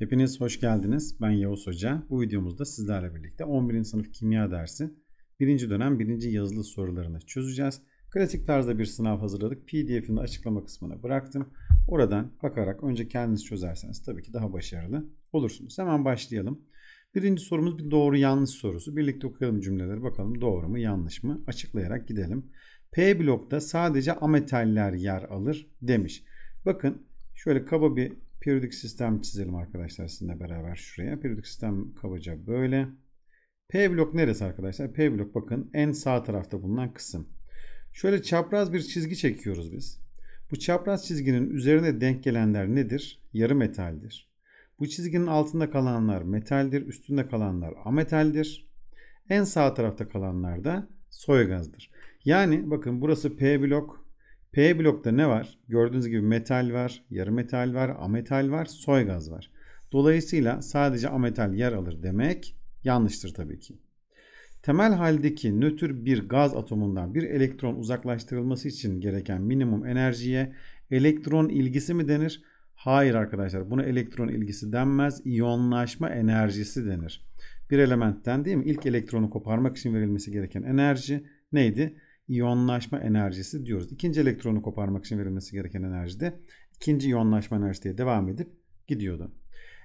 Hepiniz hoş geldiniz. Ben Yavuz Hoca. Bu videomuzda sizlerle birlikte 11. sınıf kimya dersi 1. dönem 1. yazılı sorularını çözeceğiz. Klasik tarzda bir sınav hazırladık. PDF'ini de açıklama kısmına bıraktım. Oradan bakarak önce kendiniz çözerseniz tabii ki daha başarılı olursunuz. Hemen başlayalım. Birinci sorumuz bir doğru yanlış sorusu. Birlikte okuyalım cümleleri bakalım doğru mu yanlış mı açıklayarak gidelim. P blokta sadece ametaller yer alır demiş. Bakın şöyle kaba bir Periyodik sistem çizelim arkadaşlar sizinle beraber şuraya. Periyodik sistem kabaca böyle. P blok neresi arkadaşlar? P blok bakın en sağ tarafta bulunan kısım. Şöyle çapraz bir çizgi çekiyoruz biz. Bu çapraz çizginin üzerine denk gelenler nedir? Yarı metaldir. Bu çizginin altında kalanlar metaldir, üstünde kalanlar ametaldir. En sağ tarafta kalanlar da soy gazdır. Yani bakın burası P blok, P blokta ne var? Gördüğünüz gibi metal var, yarı metal var, ametal var, soy gaz var. Dolayısıyla sadece ametal yer alır demek yanlıştır tabii ki. Temel haldeki nötr bir gaz atomundan bir elektron uzaklaştırılması için gereken minimum enerjiye elektron ilgisi mi denir? Hayır arkadaşlar buna elektron ilgisi denmez. İyonlaşma enerjisi denir. Bir elementten değil mi? İlk elektronu koparmak için verilmesi gereken enerji neydi? iyonlaşma enerjisi diyoruz. İkinci elektronu koparmak için verilmesi gereken enerji de ikinci iyonlaşma enerjisiye devam edip gidiyordu.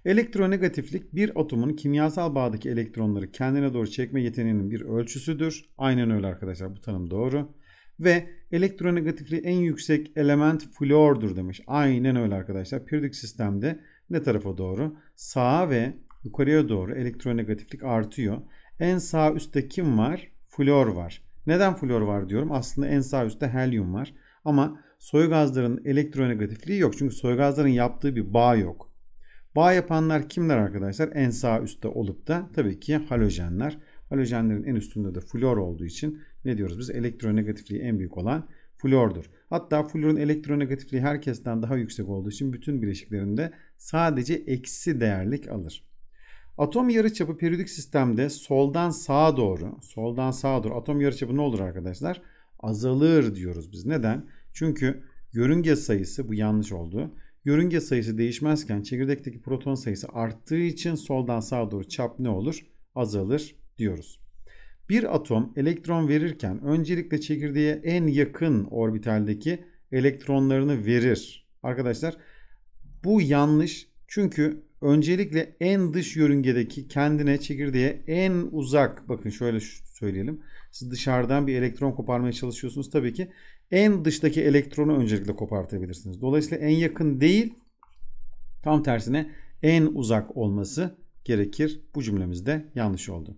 Elektronegatiflik bir atomun kimyasal bağdaki elektronları kendine doğru çekme yeteneğinin bir ölçüsüdür. Aynen öyle arkadaşlar bu tanım doğru. Ve elektronegatifliği en yüksek element flordur demiş. Aynen öyle arkadaşlar. Periyodik sistemde ne tarafa doğru? Sağa ve yukarıya doğru elektronegatiflik artıyor. En sağ üstte kim var? Flor var. Neden flor var diyorum? Aslında en sağ üstte helyum var. Ama soy gazların elektronegatifliği yok. Çünkü soy gazların yaptığı bir bağ yok. Bağ yapanlar kimler arkadaşlar? En sağ üstte olup da tabii ki halojenler. Halojenlerin en üstünde de flor olduğu için ne diyoruz biz? Elektronegatifliği en büyük olan flordur. Hatta florun elektronegatifliği herkesten daha yüksek olduğu için bütün bileşiklerinde sadece eksi değerlik alır. Atom yarıçapı periyodik sistemde soldan sağa doğru, soldan sağa doğru atom yarıçapı ne olur arkadaşlar? Azalır diyoruz biz. Neden? Çünkü yörünge sayısı bu yanlış oldu. Yörünge sayısı değişmezken çekirdekteki proton sayısı arttığı için soldan sağa doğru çap ne olur? Azalır diyoruz. Bir atom elektron verirken öncelikle çekirdeğe en yakın orbitaldeki elektronlarını verir. Arkadaşlar bu yanlış çünkü Öncelikle en dış yörüngedeki kendine çekirdeğe en uzak bakın şöyle söyleyelim. Siz dışarıdan bir elektron koparmaya çalışıyorsunuz tabii ki. En dıştaki elektronu öncelikle kopartabilirsiniz. Dolayısıyla en yakın değil tam tersine en uzak olması gerekir. Bu cümlemizde yanlış oldu.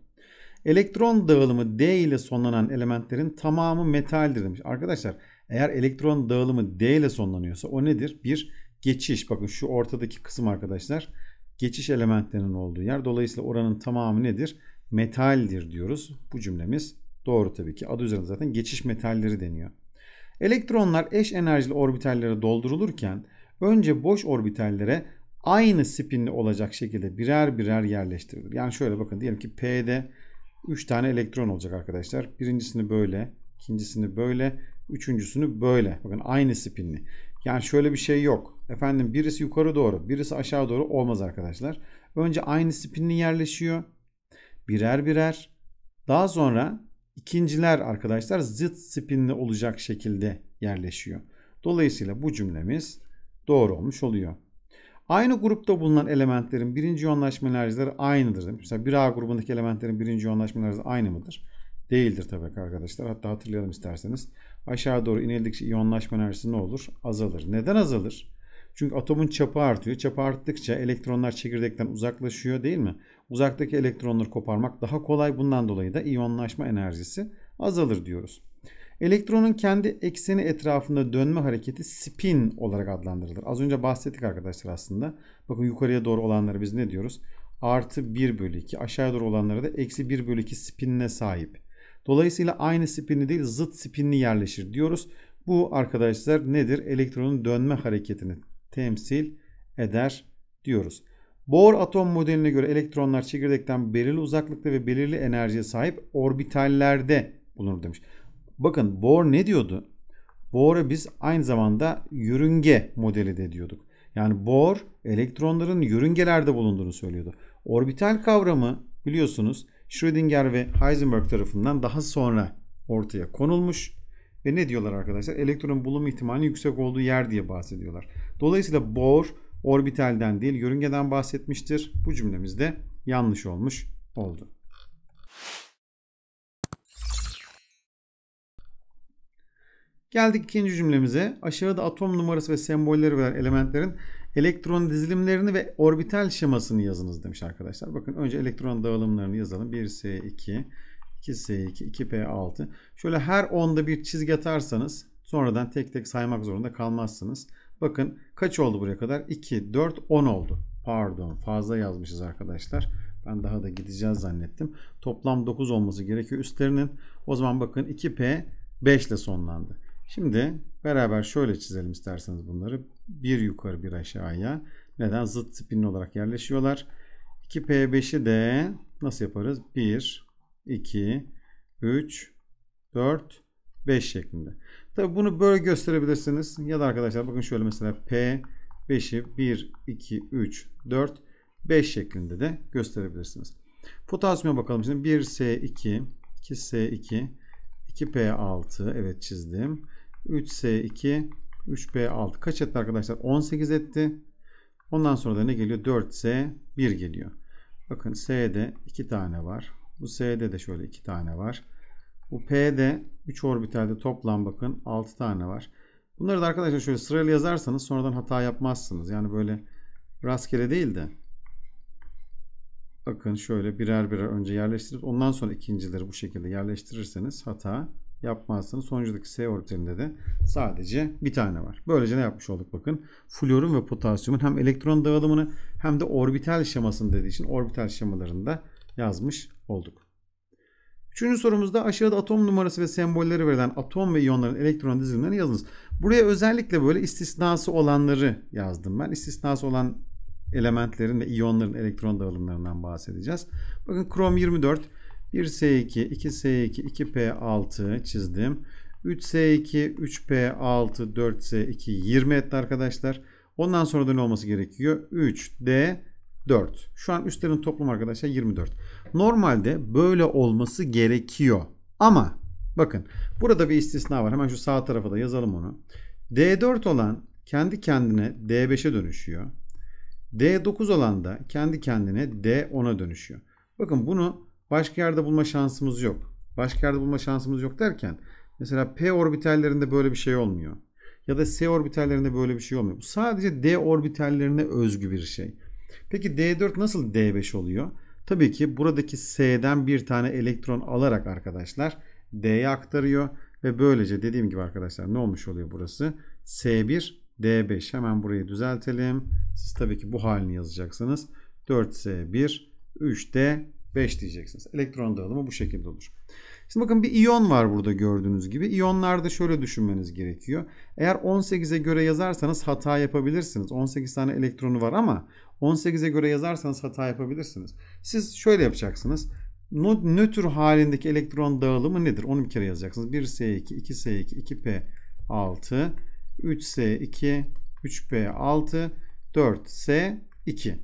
Elektron dağılımı D ile sonlanan elementlerin tamamı metaldir demiş. Arkadaşlar eğer elektron dağılımı D ile sonlanıyorsa o nedir? Bir geçiş. Bakın şu ortadaki kısım arkadaşlar geçiş elementlerinin olduğu yer. Dolayısıyla oranın tamamı nedir? Metaldir diyoruz. Bu cümlemiz doğru tabii ki. Adı üzerinde zaten geçiş metalleri deniyor. Elektronlar eş enerjili orbitallere doldurulurken önce boş orbitallere aynı spinli olacak şekilde birer birer yerleştirilir. Yani şöyle bakın diyelim ki P'de 3 tane elektron olacak arkadaşlar. Birincisini böyle, ikincisini böyle, üçüncüsünü böyle. Bakın aynı spinli. Yani şöyle bir şey yok efendim birisi yukarı doğru, birisi aşağı doğru olmaz arkadaşlar. Önce aynı spinli yerleşiyor. Birer birer. Daha sonra ikinciler arkadaşlar zıt spinli olacak şekilde yerleşiyor. Dolayısıyla bu cümlemiz doğru olmuş oluyor. Aynı grupta bulunan elementlerin birinci yoğunlaşma enerjileri aynıdır. Mesela bir a grubundaki elementlerin birinci yoğunlaşma enerjisi aynı mıdır? Değildir tabii ki arkadaşlar. Hatta hatırlayalım isterseniz. Aşağı doğru inildikçe iyonlaşma enerjisi ne olur? Azalır. Neden azalır? Çünkü atomun çapı artıyor. Çapı arttıkça elektronlar çekirdekten uzaklaşıyor değil mi? Uzaktaki elektronları koparmak daha kolay. Bundan dolayı da iyonlaşma enerjisi azalır diyoruz. Elektronun kendi ekseni etrafında dönme hareketi spin olarak adlandırılır. Az önce bahsettik arkadaşlar aslında. Bakın yukarıya doğru olanları biz ne diyoruz? Artı 1 bölü 2. Aşağıya doğru olanları da eksi 1 bölü 2 spinine sahip. Dolayısıyla aynı spinli değil zıt spinli yerleşir diyoruz. Bu arkadaşlar nedir? Elektronun dönme hareketini temsil eder diyoruz. Bohr atom modeline göre elektronlar çekirdekten belirli uzaklıkta ve belirli enerjiye sahip orbitallerde bulunur demiş. Bakın Bohr ne diyordu? Bohr'a biz aynı zamanda yörünge modeli de diyorduk. Yani Bohr elektronların yörüngelerde bulunduğunu söylüyordu. Orbital kavramı biliyorsunuz Schrödinger ve Heisenberg tarafından daha sonra ortaya konulmuş. Ve ne diyorlar arkadaşlar? Elektron bulunma ihtimali yüksek olduğu yer diye bahsediyorlar. Dolayısıyla Bohr orbitalden değil yörüngeden bahsetmiştir. Bu cümlemiz de yanlış olmuş oldu. Geldik ikinci cümlemize. Aşağıda atom numarası ve sembolleri veren elementlerin elektron dizilimlerini ve orbital şemasını yazınız demiş arkadaşlar. Bakın önce elektron dağılımlarını yazalım. 1S2 2S2, 2P6. Şöyle her onda bir çizgi atarsanız sonradan tek tek saymak zorunda kalmazsınız. Bakın kaç oldu buraya kadar? 2, 4, 10 oldu. Pardon fazla yazmışız arkadaşlar. Ben daha da gideceğiz zannettim. Toplam 9 olması gerekiyor üstlerinin. O zaman bakın 2P 5 ile sonlandı. Şimdi beraber şöyle çizelim isterseniz bunları. Bir yukarı bir aşağıya. Neden? Zıt spin olarak yerleşiyorlar. 2P5'i de nasıl yaparız? 1, 2, 3, 4, 5 şeklinde. Tabi bunu böyle gösterebilirsiniz. Ya da arkadaşlar bakın şöyle mesela P 5'i 1, 2, 3, 4, 5 şeklinde de gösterebilirsiniz. Potasyuma bakalım şimdi. 1S2, 2S2, 2P6 evet çizdim. 3S2, 3P6 kaç etti arkadaşlar? 18 etti. Ondan sonra da ne geliyor? 4S1 geliyor. Bakın S'de 2 tane var. Bu S'de de şöyle 2 tane var. Bu P'de 3 orbitalde toplam bakın 6 tane var. Bunları da arkadaşlar şöyle sırayla yazarsanız sonradan hata yapmazsınız. Yani böyle rastgele değil de bakın şöyle birer birer önce yerleştirip ondan sonra ikincileri bu şekilde yerleştirirseniz hata yapmazsınız. Sonuncudaki S orbitalinde de sadece bir tane var. Böylece ne yapmış olduk bakın. Florun ve potasyumun hem elektron dağılımını hem de orbital şemasını dediği için orbital şemalarında yazmış olduk. Üçüncü sorumuzda aşağıda atom numarası ve sembolleri verilen atom ve iyonların elektron dizilimlerini yazınız. Buraya özellikle böyle istisnası olanları yazdım ben. İstisnası olan elementlerin ve iyonların elektron dağılımlarından bahsedeceğiz. Bakın krom 24 1S2, 2S2, 2P6 çizdim. 3S2, 3P6, 4S2 20 etti arkadaşlar. Ondan sonra da ne olması gerekiyor? 3D 4. Şu an üstlerin toplam arkadaşlar 24. Normalde böyle olması gerekiyor. Ama bakın burada bir istisna var. Hemen şu sağ tarafa da yazalım onu. D4 olan kendi kendine D5'e dönüşüyor. D9 olan da kendi kendine D10'a dönüşüyor. Bakın bunu başka yerde bulma şansımız yok. Başka yerde bulma şansımız yok derken mesela P orbitallerinde böyle bir şey olmuyor. Ya da S orbitallerinde böyle bir şey olmuyor. Bu sadece D orbitallerine özgü bir şey. Peki D4 nasıl D5 oluyor? Tabii ki buradaki S'den bir tane elektron alarak arkadaşlar D'ye aktarıyor. Ve böylece dediğim gibi arkadaşlar ne olmuş oluyor burası? S1, D5. Hemen burayı düzeltelim. Siz tabii ki bu halini yazacaksınız. 4S1, 3D, 5 diyeceksiniz. Elektron dağılımı bu şekilde olur. Şimdi bakın bir iyon var burada gördüğünüz gibi. İyonlarda şöyle düşünmeniz gerekiyor. Eğer 18'e göre yazarsanız hata yapabilirsiniz. 18 tane elektronu var ama 18'e göre yazarsanız hata yapabilirsiniz. Siz şöyle yapacaksınız. Nötr halindeki elektron dağılımı nedir? Onu bir kere yazacaksınız. 1S2, 2S2, 2P6, 3S2, 3P6, 4S2.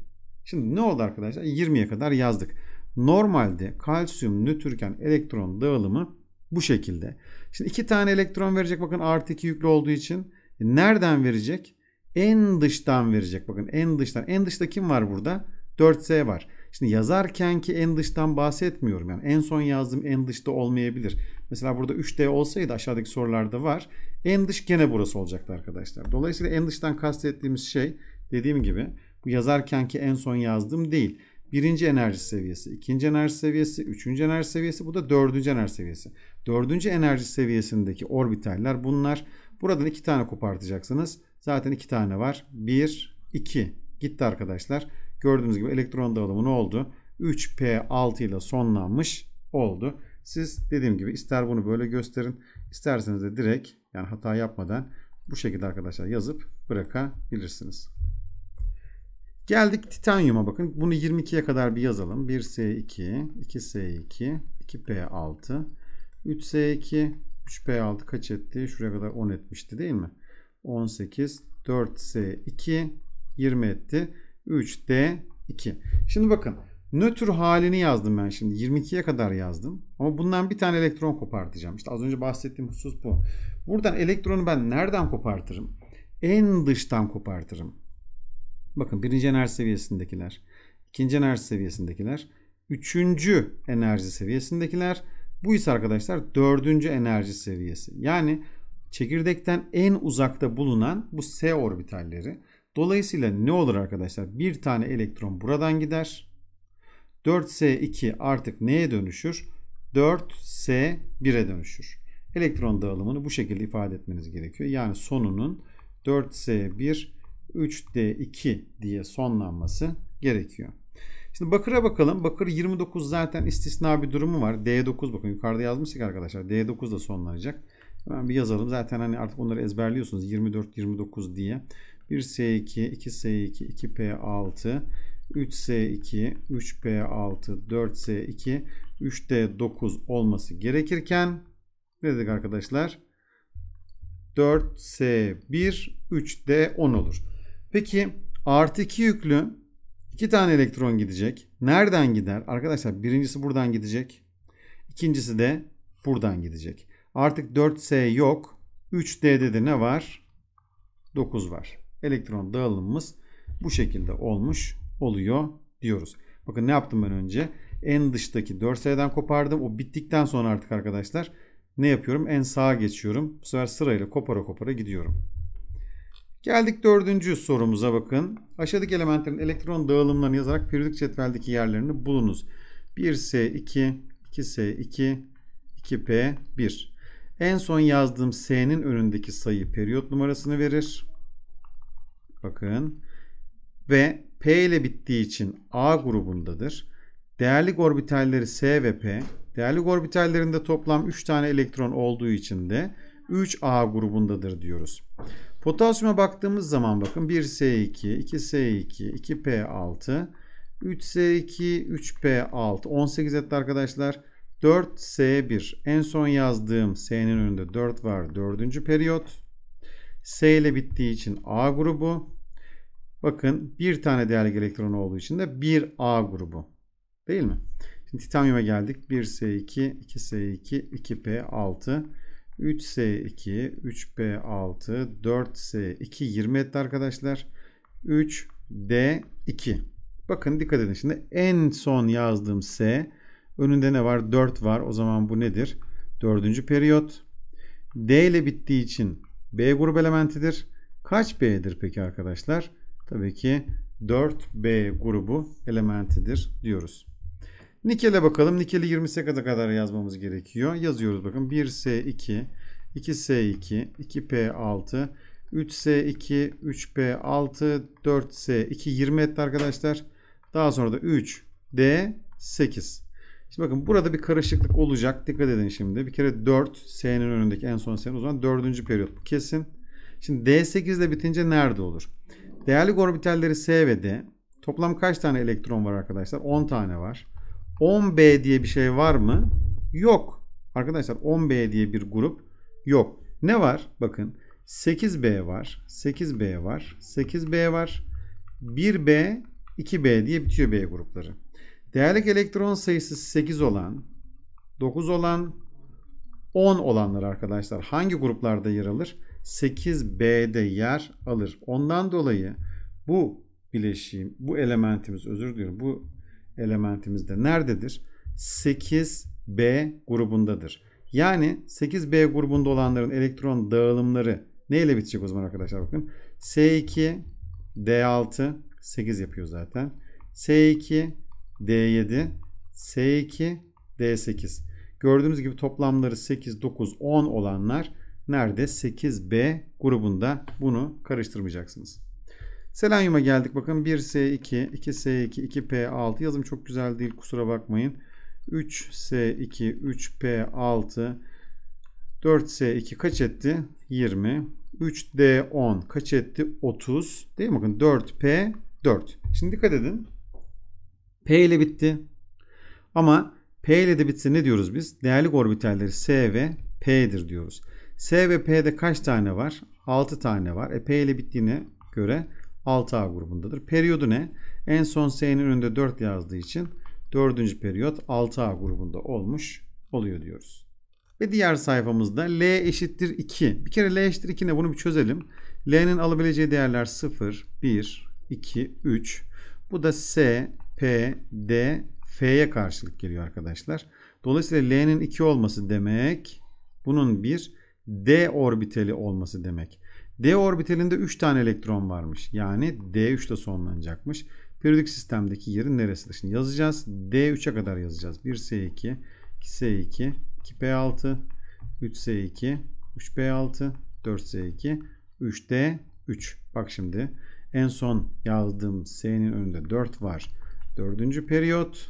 Şimdi ne oldu arkadaşlar? 20'ye kadar yazdık. Normalde kalsiyum nötrken elektron dağılımı bu şekilde. Şimdi iki tane elektron verecek. Bakın artı 2 yüklü olduğu için. E, nereden verecek? En dıştan verecek. Bakın en dıştan. En dışta kim var burada? 4S var. Şimdi yazarken ki en dıştan bahsetmiyorum. Yani en son yazdığım en dışta olmayabilir. Mesela burada 3D olsaydı aşağıdaki sorularda var. En dış gene burası olacaktı arkadaşlar. Dolayısıyla en dıştan kastettiğimiz şey dediğim gibi bu yazarken ki en son yazdığım değil. Birinci enerji seviyesi, ikinci enerji seviyesi, üçüncü enerji seviyesi, bu da dördüncü enerji seviyesi. Dördüncü enerji seviyesindeki orbitaller bunlar. Buradan iki tane kopartacaksınız. Zaten iki tane var. 1, 2 gitti arkadaşlar. Gördüğünüz gibi elektron dağılımı ne oldu? 3P6 ile sonlanmış oldu. Siz dediğim gibi ister bunu böyle gösterin isterseniz de direkt yani hata yapmadan bu şekilde arkadaşlar yazıp bırakabilirsiniz. Geldik titanyuma bakın. Bunu 22'ye kadar bir yazalım. 1S2, 2S2, 2P6, 3S2, 3P6 kaç etti? Şuraya kadar 10 etmişti değil mi? 18 4S2 20 etti. 3D2. Şimdi bakın nötr halini yazdım ben şimdi. 22'ye kadar yazdım. Ama bundan bir tane elektron kopartacağım. İşte az önce bahsettiğim husus bu. Buradan elektronu ben nereden kopartırım? En dıştan kopartırım. Bakın birinci enerji seviyesindekiler. ikinci enerji seviyesindekiler. Üçüncü enerji seviyesindekiler. Bu ise arkadaşlar dördüncü enerji seviyesi. Yani çekirdekten en uzakta bulunan bu s orbitalleri. Dolayısıyla ne olur arkadaşlar? Bir tane elektron buradan gider. 4s2 artık neye dönüşür? 4s1'e dönüşür. Elektron dağılımını bu şekilde ifade etmeniz gerekiyor. Yani sonunun 4s1 3d2 diye sonlanması gerekiyor. Şimdi bakıra bakalım. Bakır 29 zaten istisna bir durumu var. D9 bakın yukarıda yazmıştık arkadaşlar. D9 da sonlanacak. Hemen bir yazalım. Zaten hani artık onları ezberliyorsunuz. 24, 29 diye. 1S2, 2S2, 2P6, 3S2, 3P6, 4S2, 3D9 olması gerekirken ne dedik arkadaşlar? 4S1, 3D10 olur. Peki artı 2 yüklü 2 tane elektron gidecek. Nereden gider? Arkadaşlar birincisi buradan gidecek. İkincisi de buradan gidecek. Artık 4S yok. 3D'de de ne var? 9 var. Elektron dağılımımız bu şekilde olmuş oluyor diyoruz. Bakın ne yaptım ben önce? En dıştaki 4S'den kopardım. O bittikten sonra artık arkadaşlar ne yapıyorum? En sağa geçiyorum. Bu sefer sırayla kopara kopara gidiyorum. Geldik dördüncü sorumuza bakın. Aşağıdaki elementlerin elektron dağılımlarını yazarak periyodik cetveldeki yerlerini bulunuz. 1S2, 2S2, 2P1. En son yazdığım S'nin önündeki sayı periyot numarasını verir. Bakın. Ve P ile bittiği için A grubundadır. Değerlik orbitalleri S ve P. Değerlik orbitallerinde toplam 3 tane elektron olduğu için de 3A grubundadır diyoruz. Potasyuma baktığımız zaman bakın 1S2, 2S2, 2P6, 3S2, 3P6. 18 etti arkadaşlar. 4S1 en son yazdığım S'nin önünde 4 var. Dördüncü periyot. S ile bittiği için A grubu. Bakın bir tane değerli elektron olduğu için de 1A grubu. Değil mi? Şimdi titanyuma geldik. 1S2, 2S2, 2P6, 3S2, 3P6, 4S2 20 etti arkadaşlar. 3D2. Bakın dikkat edin şimdi en son yazdığım S Önünde ne var? 4 var. O zaman bu nedir? Dördüncü periyot. D ile bittiği için B grup elementidir. Kaç B'dir peki arkadaşlar? Tabii ki 4B grubu elementidir diyoruz. Nikele bakalım. Nikeli 28'e kadar yazmamız gerekiyor. Yazıyoruz bakın. 1S2, 2S2, 2P6, 3S2, 3P6, 4S2 20 etti arkadaşlar. Daha sonra da 3D8. Şimdi bakın burada bir karışıklık olacak. Dikkat edin şimdi. Bir kere 4 S'nin önündeki en son S'nin o zaman 4. periyot. Bu kesin. Şimdi D8 ile bitince nerede olur? Değerli orbitalleri S ve D. Toplam kaç tane elektron var arkadaşlar? 10 tane var. 10B diye bir şey var mı? Yok. Arkadaşlar 10B diye bir grup yok. Ne var? Bakın 8B var. 8B var. 8B var. 1B, 2B diye bitiyor B grupları. Değerlik elektron sayısı 8 olan, 9 olan, 10 olanlar arkadaşlar hangi gruplarda yer alır? 8B'de yer alır. Ondan dolayı bu bileşiğim, bu elementimiz özür diliyorum. Bu elementimiz de nerededir? 8B grubundadır. Yani 8B grubunda olanların elektron dağılımları neyle bitecek o zaman arkadaşlar bakın. S2, D6, 8 yapıyor zaten. S2, D7, S2, D8. Gördüğünüz gibi toplamları 8, 9, 10 olanlar nerede? 8B grubunda bunu karıştırmayacaksınız. Selenyuma geldik. Bakın 1S2, 2S2, 2P6. Yazım çok güzel değil kusura bakmayın. 3S2, 3P6, 4S2 kaç etti? 20. 3D10 kaç etti? 30. Değil mi? Bakın 4P4. Şimdi dikkat edin. P ile bitti. Ama P ile de bitse ne diyoruz biz? Değerlik orbitalleri S ve P'dir diyoruz. S ve P'de kaç tane var? 6 tane var. E, P ile bittiğine göre 6A grubundadır. Periyodu ne? En son S'nin önünde 4 yazdığı için 4. periyot 6A grubunda olmuş oluyor diyoruz. Ve diğer sayfamızda L eşittir 2. Bir kere L eşittir 2 ne? Bunu bir çözelim. L'nin alabileceği değerler 0, 1, 2, 3. Bu da S, P, D, F'ye karşılık geliyor arkadaşlar. Dolayısıyla L'nin 2 olması demek bunun bir D orbiteli olması demek. D orbitalinde 3 tane elektron varmış. Yani D3 de sonlanacakmış. Periyodik sistemdeki yerin neresidir? Şimdi yazacağız. D3'e kadar yazacağız. 1S2, 2S2, 2P6, 3S2, 3P6, 4S2, 3D3. Bak şimdi en son yazdığım S'nin önünde 4 var. Dördüncü periyot.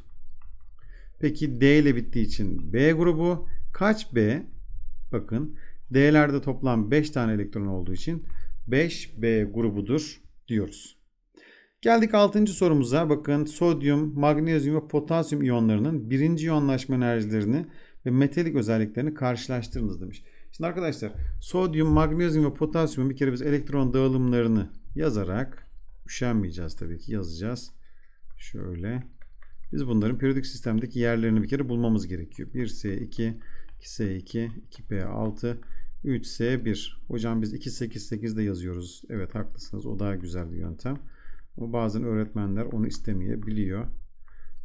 Peki D ile bittiği için B grubu kaç B? Bakın D'lerde toplam 5 tane elektron olduğu için 5B grubudur diyoruz. Geldik 6. sorumuza. Bakın sodyum, magnezyum ve potasyum iyonlarının birinci iyonlaşma enerjilerini ve metalik özelliklerini karşılaştırınız demiş. Şimdi arkadaşlar sodyum, magnezyum ve Potasyum'un bir kere biz elektron dağılımlarını yazarak üşenmeyeceğiz tabii ki yazacağız. Şöyle. Biz bunların periyodik sistemdeki yerlerini bir kere bulmamız gerekiyor. 1S2, 2S2, 2P6, 3S1. Hocam biz 288 de yazıyoruz. Evet haklısınız. O daha güzel bir yöntem. Ama bazen öğretmenler onu istemeyebiliyor.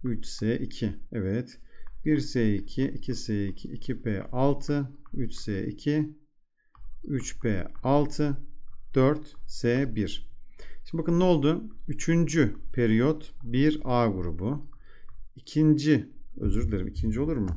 3S2. Evet. 1S2, 2S2, 2P6, 3S2, 3P6, 4S1. Şimdi bakın ne oldu? Üçüncü periyot 1A grubu. İkinci, özür dilerim ikinci olur mu?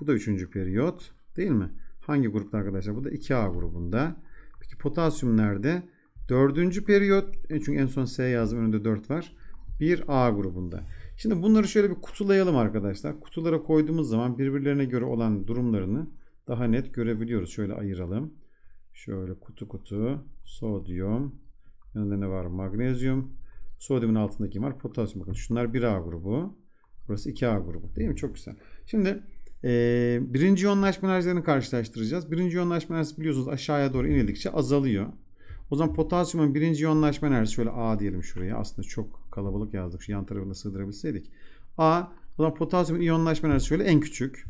Bu da üçüncü periyot değil mi? Hangi grupta arkadaşlar? Bu da 2A grubunda. Peki potasyum nerede? Dördüncü periyot. E, çünkü en son S yazdım. Önünde 4 var. 1A grubunda. Şimdi bunları şöyle bir kutulayalım arkadaşlar. Kutulara koyduğumuz zaman birbirlerine göre olan durumlarını daha net görebiliyoruz. Şöyle ayıralım. Şöyle kutu kutu sodyum Yanında ne var? Magnezyum. Sodyumun altındaki var? Potasyum. Bakın şunlar 1A grubu. Burası 2A grubu. Değil mi? Çok güzel. Şimdi e, birinci yoğunlaşma enerjilerini karşılaştıracağız. Birinci yoğunlaşma enerjisi biliyorsunuz aşağıya doğru inildikçe azalıyor. O zaman potasyumun birinci yoğunlaşma enerjisi şöyle A diyelim şuraya. Aslında çok kalabalık yazdık. Şu yan tarafına sığdırabilseydik. A o zaman potasyumun iyonlaşma enerjisi şöyle en küçük.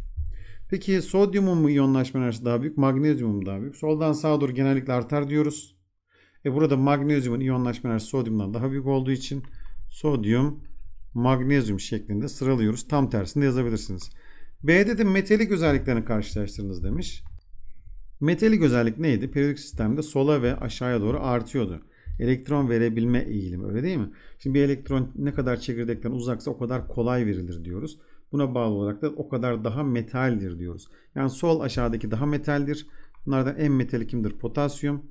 Peki sodyumun mu iyonlaşma enerjisi daha büyük? Magnezyumun daha büyük? Soldan sağa doğru genellikle artar diyoruz. E burada magnezyumun iyonlaşma enerjisi sodyumdan daha büyük olduğu için sodyum magnezyum şeklinde sıralıyoruz. Tam tersinde yazabilirsiniz. B'de de metalik özelliklerini karşılaştırınız demiş. Metalik özellik neydi? Periyodik sistemde sola ve aşağıya doğru artıyordu. Elektron verebilme eğilimi öyle değil mi? Şimdi bir elektron ne kadar çekirdekten uzaksa o kadar kolay verilir diyoruz. Buna bağlı olarak da o kadar daha metaldir diyoruz. Yani sol aşağıdaki daha metaldir. Bunlardan en metali kimdir? Potasyum.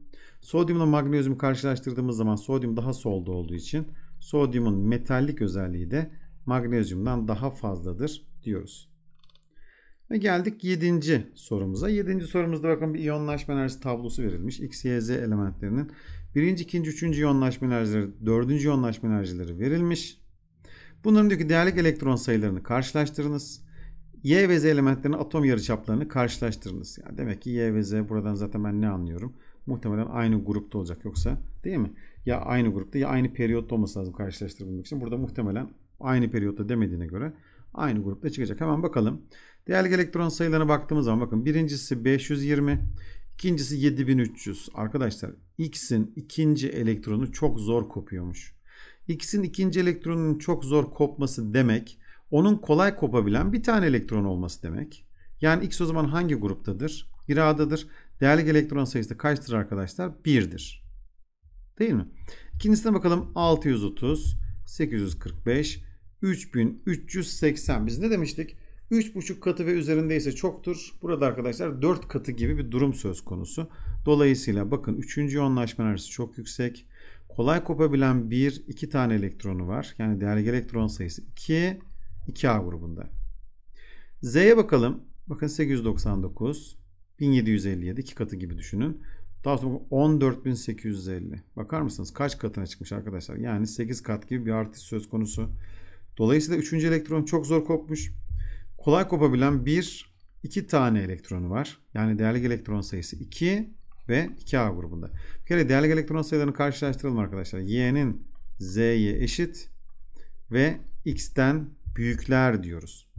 Sodyumla magnezyumu karşılaştırdığımız zaman sodyum daha solda olduğu için sodyumun metallik özelliği de magnezyumdan daha fazladır diyoruz. Ve geldik 7. sorumuza. 7. sorumuzda bakın bir iyonlaşma enerjisi tablosu verilmiş. X, Y, Z elementlerinin 1. 2. 3. iyonlaşma enerjileri, 4. iyonlaşma enerjileri verilmiş. Bunların diyor ki değerlik elektron sayılarını karşılaştırınız. Y ve Z elementlerinin atom yarıçaplarını karşılaştırınız. Yani demek ki Y ve Z buradan zaten ben ne anlıyorum? muhtemelen aynı grupta olacak yoksa değil mi? Ya aynı grupta ya aynı periyotta olması lazım karşılaştırabilmek için. Burada muhtemelen aynı periyotta demediğine göre aynı grupta çıkacak. Hemen bakalım. Değerli elektron sayılarına baktığımız zaman bakın birincisi 520, ikincisi 7300. Arkadaşlar X'in ikinci elektronu çok zor kopuyormuş. X'in ikinci elektronunun çok zor kopması demek onun kolay kopabilen bir tane elektron olması demek. Yani X o zaman hangi gruptadır? İradadır. Değerlik elektron sayısı kaçtır arkadaşlar? 1'dir. Değil mi? İkincisine bakalım. 630, 845, 3380. Biz ne demiştik? 3,5 katı ve üzerindeyse çoktur. Burada arkadaşlar 4 katı gibi bir durum söz konusu. Dolayısıyla bakın 3. yoğunlaşma enerjisi çok yüksek. Kolay kopabilen 1, 2 tane elektronu var. Yani değerli elektron sayısı 2, 2A grubunda. Z'ye bakalım. Bakın 899, 1757 iki katı gibi düşünün. Daha sonra 14.850. Bakar mısınız kaç katına çıkmış arkadaşlar? Yani 8 kat gibi bir artış söz konusu. Dolayısıyla 3. elektron çok zor kopmuş. Kolay kopabilen bir iki tane elektronu var. Yani değerli elektron sayısı 2 ve 2A grubunda. Bir kere değerli elektron sayılarını karşılaştıralım arkadaşlar. Y'nin Z'ye eşit ve X'ten büyükler diyoruz.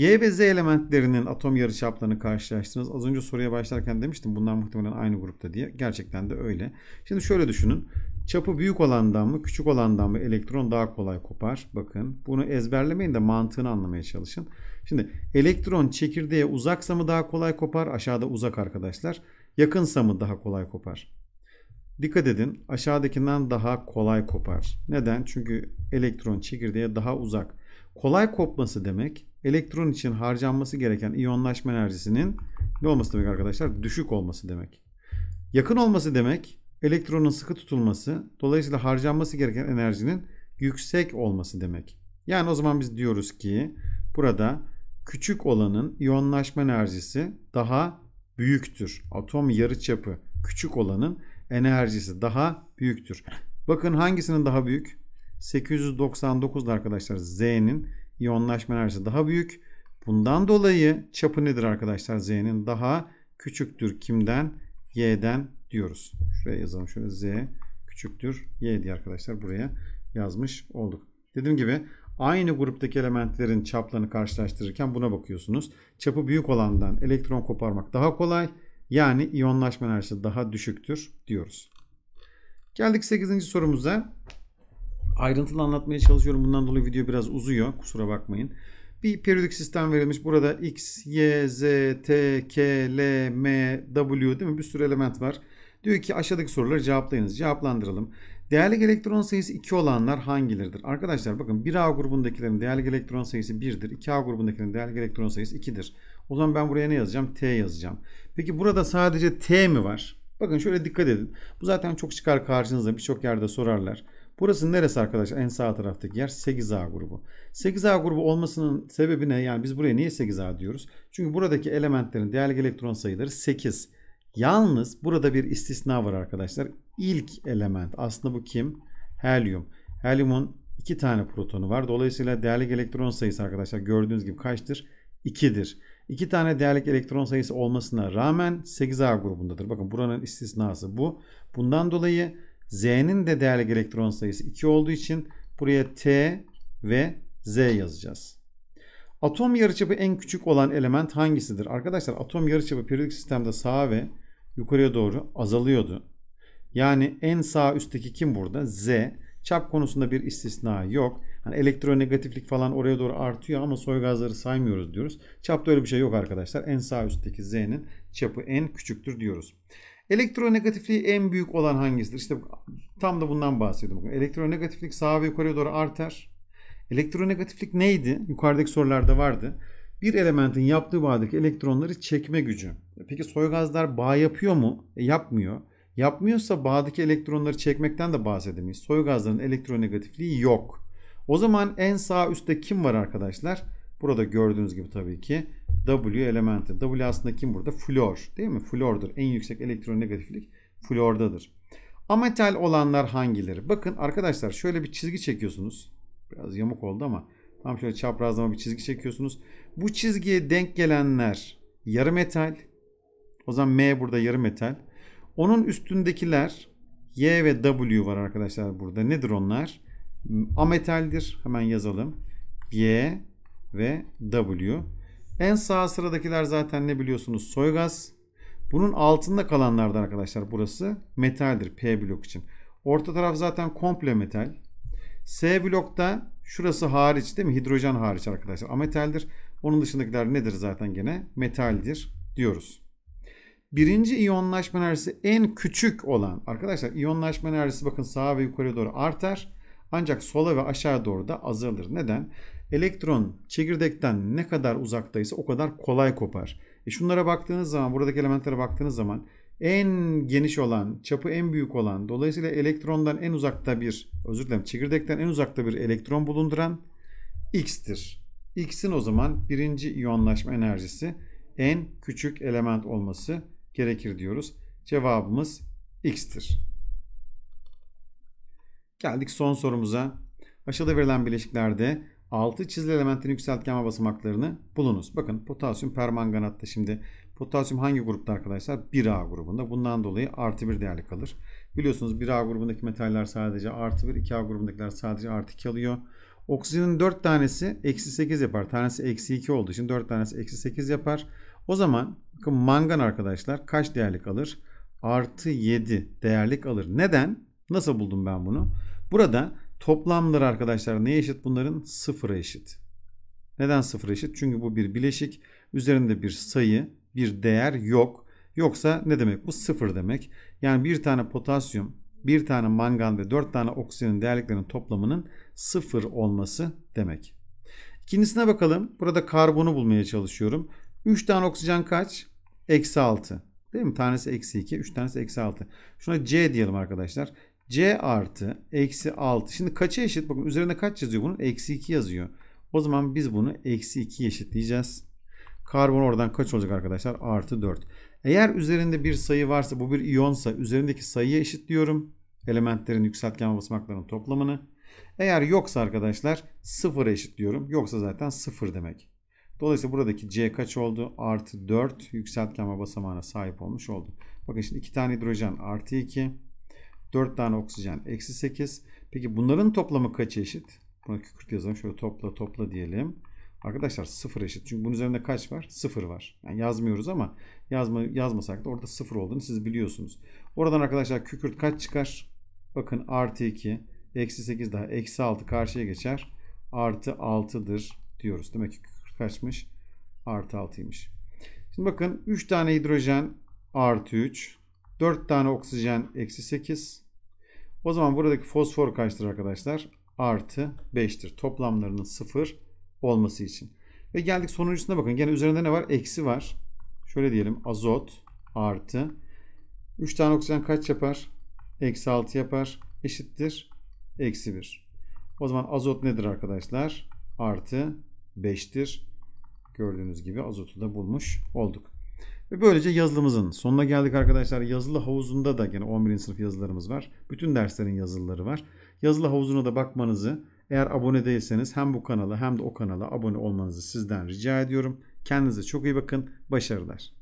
Y ve Z elementlerinin atom yarıçaplarını karşılaştınız. Az önce soruya başlarken demiştim bunlar muhtemelen aynı grupta diye. Gerçekten de öyle. Şimdi şöyle düşünün. Çapı büyük olandan mı küçük olandan mı elektron daha kolay kopar. Bakın bunu ezberlemeyin de mantığını anlamaya çalışın. Şimdi elektron çekirdeğe uzaksa mı daha kolay kopar? Aşağıda uzak arkadaşlar. Yakınsa mı daha kolay kopar? Dikkat edin aşağıdakinden daha kolay kopar. Neden? Çünkü elektron çekirdeğe daha uzak. Kolay kopması demek elektron için harcanması gereken iyonlaşma enerjisinin ne olması demek arkadaşlar? Düşük olması demek. Yakın olması demek elektronun sıkı tutulması, dolayısıyla harcanması gereken enerjinin yüksek olması demek. Yani o zaman biz diyoruz ki burada küçük olanın iyonlaşma enerjisi daha büyüktür. Atom yarıçapı küçük olanın enerjisi daha büyüktür. Bakın hangisinin daha büyük? 899'da arkadaşlar Z'nin yoğunlaşma enerjisi daha büyük. Bundan dolayı çapı nedir arkadaşlar? Z'nin daha küçüktür kimden? Y'den diyoruz. Şuraya yazalım. Şöyle Z küçüktür Y diye arkadaşlar buraya yazmış olduk. Dediğim gibi aynı gruptaki elementlerin çaplarını karşılaştırırken buna bakıyorsunuz. Çapı büyük olandan elektron koparmak daha kolay. Yani iyonlaşma enerjisi daha düşüktür diyoruz. Geldik 8. sorumuza ayrıntılı anlatmaya çalışıyorum. Bundan dolayı video biraz uzuyor. Kusura bakmayın. Bir periyodik sistem verilmiş. Burada X, Y, Z, T, K, L, M, W değil mi? Bir sürü element var. Diyor ki aşağıdaki soruları cevaplayınız. Cevaplandıralım. Değerli elektron sayısı 2 olanlar hangileridir? Arkadaşlar bakın 1A grubundakilerin değerli elektron sayısı 1'dir. 2A grubundakilerin değerli elektron sayısı 2'dir. O zaman ben buraya ne yazacağım? T yazacağım. Peki burada sadece T mi var? Bakın şöyle dikkat edin. Bu zaten çok çıkar karşınıza birçok yerde sorarlar. Burası neresi arkadaşlar? En sağ taraftaki yer 8A grubu. 8A grubu olmasının sebebi ne? Yani biz buraya niye 8A diyoruz? Çünkü buradaki elementlerin değerli elektron sayıları 8. Yalnız burada bir istisna var arkadaşlar. İlk element aslında bu kim? Helyum. Helyumun iki tane protonu var. Dolayısıyla değerli elektron sayısı arkadaşlar gördüğünüz gibi kaçtır? 2'dir. 2 tane değerli elektron sayısı olmasına rağmen 8A grubundadır. Bakın buranın istisnası bu. Bundan dolayı Z'nin de değerli elektron sayısı 2 olduğu için buraya T ve Z yazacağız. Atom yarıçapı en küçük olan element hangisidir? Arkadaşlar atom yarıçapı periyodik sistemde sağa ve yukarıya doğru azalıyordu. Yani en sağ üstteki kim burada? Z. Çap konusunda bir istisna yok. Hani elektronegatiflik falan oraya doğru artıyor ama soy gazları saymıyoruz diyoruz. Çapta öyle bir şey yok arkadaşlar. En sağ üstteki Z'nin çapı en küçüktür diyoruz. Elektronegatifliği en büyük olan hangisidir? İşte tam da bundan bahsediyorum. Elektronegatiflik sağa ve yukarıya doğru artar. Elektronegatiflik neydi? Yukarıdaki sorularda vardı. Bir elementin yaptığı bağdaki elektronları çekme gücü. E, peki soygazlar bağ yapıyor mu? E, yapmıyor. Yapmıyorsa bağdaki elektronları çekmekten de bahsedemeyiz. Soygazların elektronegatifliği yok. O zaman en sağ üstte kim var arkadaşlar? Burada gördüğünüz gibi tabii ki W elementi. W aslında kim burada? Flor değil mi? Flordur. En yüksek elektronegatiflik flordadır. Ametal olanlar hangileri? Bakın arkadaşlar şöyle bir çizgi çekiyorsunuz. Biraz yamuk oldu ama tam şöyle çaprazlama bir çizgi çekiyorsunuz. Bu çizgiye denk gelenler yarı metal. O zaman M burada yarı metal. Onun üstündekiler Y ve W var arkadaşlar burada. Nedir onlar? Ametaldir. Hemen yazalım. Y ve W. En sağ sıradakiler zaten ne biliyorsunuz? Soy gaz. Bunun altında kalanlardan arkadaşlar burası metaldir P blok için. Orta taraf zaten komple metal. S blokta şurası hariç değil mi? Hidrojen hariç arkadaşlar. Ametaldir. Onun dışındakiler nedir zaten gene? Metaldir diyoruz. Birinci iyonlaşma enerjisi en küçük olan. Arkadaşlar iyonlaşma enerjisi bakın sağa ve yukarıya doğru artar. Ancak sola ve aşağı doğru da azalır. Neden? Elektron çekirdekten ne kadar uzaktaysa o kadar kolay kopar. E şunlara baktığınız zaman, buradaki elementlere baktığınız zaman en geniş olan, çapı en büyük olan, dolayısıyla elektrondan en uzakta bir, özür dilerim, çekirdekten en uzakta bir elektron bulunduran X'tir. X'in o zaman birinci iyonlaşma enerjisi en küçük element olması gerekir diyoruz. Cevabımız X'tir. Geldik son sorumuza. Aşağıda verilen bileşiklerde 6 çizili elementin yükseltgenme basamaklarını bulunuz. Bakın potasyum permanganatta şimdi potasyum hangi grupta arkadaşlar? 1A grubunda. Bundan dolayı artı 1 değerli kalır. Biliyorsunuz 1A grubundaki metaller sadece artı 1, 2A grubundakiler sadece artı 2 alıyor. Oksijenin 4 tanesi eksi 8 yapar. Tanesi eksi 2 olduğu için 4 tanesi eksi 8 yapar. O zaman bakın mangan arkadaşlar kaç değerlik alır? Artı 7 değerlik alır. Neden? Nasıl buldum ben bunu? Burada Toplamdır arkadaşlar neye eşit bunların? Sıfıra eşit. Neden sıfıra eşit? Çünkü bu bir bileşik. Üzerinde bir sayı, bir değer yok. Yoksa ne demek bu? Sıfır demek. Yani bir tane potasyum, bir tane mangan ve dört tane oksijenin değerliklerinin toplamının sıfır olması demek. İkincisine bakalım. Burada karbonu bulmaya çalışıyorum. 3 tane oksijen kaç? Eksi 6. Değil mi? Tanesi eksi 2. 3 tanesi eksi 6. Şuna C diyelim arkadaşlar. C artı eksi 6. Şimdi kaça eşit? Bakın üzerine kaç yazıyor bunun? Eksi 2 yazıyor. O zaman biz bunu eksi 2 eşitleyeceğiz. Karbon oradan kaç olacak arkadaşlar? Artı 4. Eğer üzerinde bir sayı varsa bu bir iyonsa üzerindeki sayıya eşitliyorum. Elementlerin yükseltgen basamaklarının toplamını. Eğer yoksa arkadaşlar 0 eşitliyorum. Yoksa zaten 0 demek. Dolayısıyla buradaki C kaç oldu? Artı 4 yükseltgen basamağına sahip olmuş oldu. Bakın şimdi iki tane hidrojen artı 2. 4 tane oksijen eksi 8. Peki bunların toplamı kaç eşit? Buna kükürt yazalım. Şöyle topla topla diyelim. Arkadaşlar 0 eşit. Çünkü bunun üzerinde kaç var? 0 var. Yani yazmıyoruz ama yazma, yazmasak da orada 0 olduğunu siz biliyorsunuz. Oradan arkadaşlar kükürt kaç çıkar? Bakın artı 2. Eksi 8 daha. Eksi 6 karşıya geçer. Artı 6'dır diyoruz. Demek ki kükürt kaçmış? Artı 6'ymış. Şimdi bakın 3 tane hidrojen artı 3. 4 tane oksijen eksi 8. O zaman buradaki fosfor kaçtır arkadaşlar? Artı 5'tir. Toplamlarının 0 olması için. Ve geldik sonuncusuna bakın. Gene üzerinde ne var? Eksi var. Şöyle diyelim azot artı. 3 tane oksijen kaç yapar? Eksi 6 yapar. Eşittir. Eksi 1. O zaman azot nedir arkadaşlar? Artı 5'tir. Gördüğünüz gibi azotu da bulmuş olduk. Ve böylece yazılımızın sonuna geldik arkadaşlar. Yazılı havuzunda da yine 11. sınıf yazılarımız var. Bütün derslerin yazılıları var. Yazılı havuzuna da bakmanızı eğer abone değilseniz hem bu kanala hem de o kanala abone olmanızı sizden rica ediyorum. Kendinize çok iyi bakın. Başarılar.